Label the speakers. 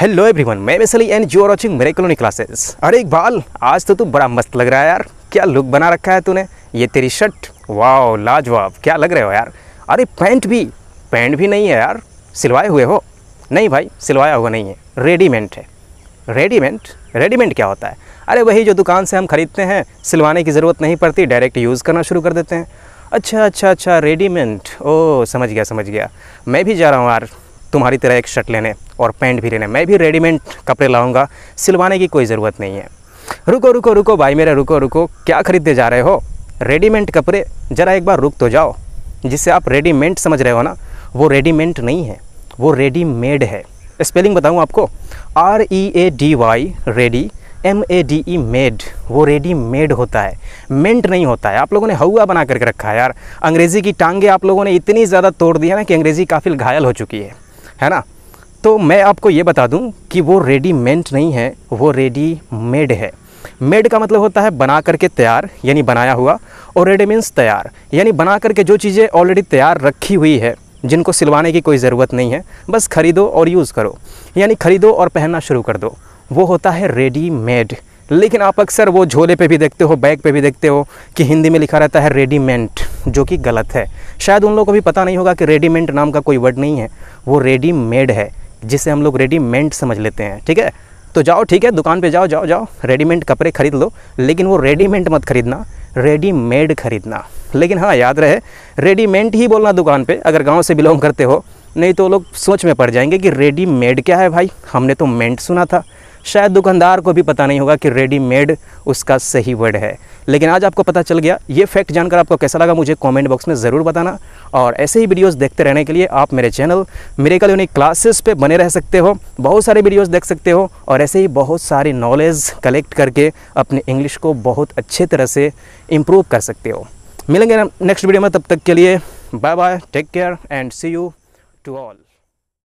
Speaker 1: hello everyone मैं मिसली and you are watching मेरे कॉलोनी क्लासेस अरे इकबाल आज तो तू बड़ा मस्त लग रहा है यार क्या लुक बना रखा है तूने ये तेरी शर्ट वाओ लाजवाब क्या लग रहे हो यार अरे पैंट भी पैंट भी नहीं है यार सिलवाए हुए हो नहीं भाई सिलवाया हुआ नहीं है रेडीमेड है रेडीमेड रेडीमेड क्या होता है अरे वही जो दुकान से हम ख़रीदते हैं सिलवाने की ज़रूरत नहीं पड़ती डायरेक्ट यूज़ करना शुरू कर देते हैं अच्छा अच्छा अच्छा रेडीमेड ओ समझ गया समझ गया मैं भी जा रहा हूँ यार तुम्हारी तरह एक शर्ट लेने और पैंट भी लेना मैं भी रेडीमेड कपड़े लाऊँगा सिलवाने की कोई ज़रूरत नहीं है रुको रुको रुको भाई मेरा रुको रुको क्या खरीदने जा रहे हो रेडीमेड कपड़े ज़रा एक बार रुक तो जाओ जिसे आप रेडीमेड समझ रहे हो ना वो रेडीमेड नहीं है वो रेडीमेड है स्पेलिंग बताऊँ आपको R E A D Y ready M A D E made वो रेडी मेड होता है मेंट नहीं होता है आप लोगों ने हवा बना करके रखा है यार अंग्रेज़ी की टांगे आप लोगों ने इतनी ज़्यादा तोड़ दी है ना कि अंग्रेज़ी काफ़ी घायल हो चुकी है है ना तो मैं आपको ये बता दूं कि वो मेंट नहीं है वो रेडी मेड है मेड का मतलब होता है बना करके तैयार यानी बनाया हुआ और रेडी मीन्स तैयार यानी बना करके जो चीज़ें ऑलरेडी तैयार रखी हुई है जिनको सिलवाने की कोई ज़रूरत नहीं है बस खरीदो और यूज़ करो यानी खरीदो और पहनना शुरू कर दो वो होता है रेडी मेड लेकिन आप अक्सर वो झोले पे भी देखते हो बैग पे भी देखते हो कि हिंदी में लिखा रहता है रेडीमेंट जो कि गलत है शायद उन लोगों को भी पता नहीं होगा कि रेडीमेंट नाम का कोई वर्ड नहीं है वो रेडीमेड है जिसे हम लोग रेडीमेंट समझ लेते हैं ठीक है तो जाओ ठीक है दुकान पे जाओ जाओ जाओ रेडीमेंट कपड़े खरीद लो लेकिन वो रेडीमेंट मत खरीदना रेडीमेड खरीदना लेकिन हाँ याद रहे रेडीमेंट ही बोलना दुकान पे अगर गांव से बिलोंग करते हो नहीं तो लोग सोच में पड़ जाएंगे कि रेडीमेड क्या है भाई हमने तो मेंट सुना था शायद दुकानदार को भी पता नहीं होगा कि रेडीमेड उसका सही वर्ड है लेकिन आज आपको पता चल गया ये फैक्ट जानकर आपको कैसा लगा मुझे कमेंट बॉक्स में ज़रूर बताना और ऐसे ही वीडियोस देखते रहने के लिए आप मेरे चैनल मेरे कल यूनिक क्लासेस पे बने रह सकते हो बहुत सारे वीडियोस देख सकते हो और ऐसे ही बहुत सारी नॉलेज कलेक्ट करके अपने इंग्लिश को बहुत अच्छे तरह से इम्प्रूव कर सकते हो मिलेंगे नेक्स्ट वीडियो में तब तक के लिए bye bye take care and see you to all